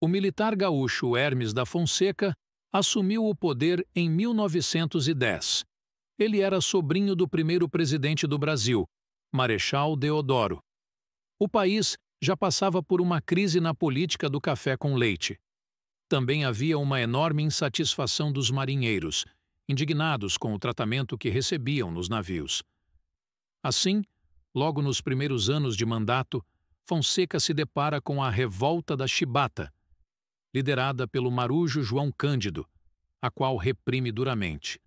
o militar gaúcho Hermes da Fonseca assumiu o poder em 1910. Ele era sobrinho do primeiro presidente do Brasil, Marechal Deodoro. O país já passava por uma crise na política do café com leite. Também havia uma enorme insatisfação dos marinheiros, indignados com o tratamento que recebiam nos navios. Assim, logo nos primeiros anos de mandato, Fonseca se depara com a Revolta da Chibata, liderada pelo marujo João Cândido, a qual reprime duramente.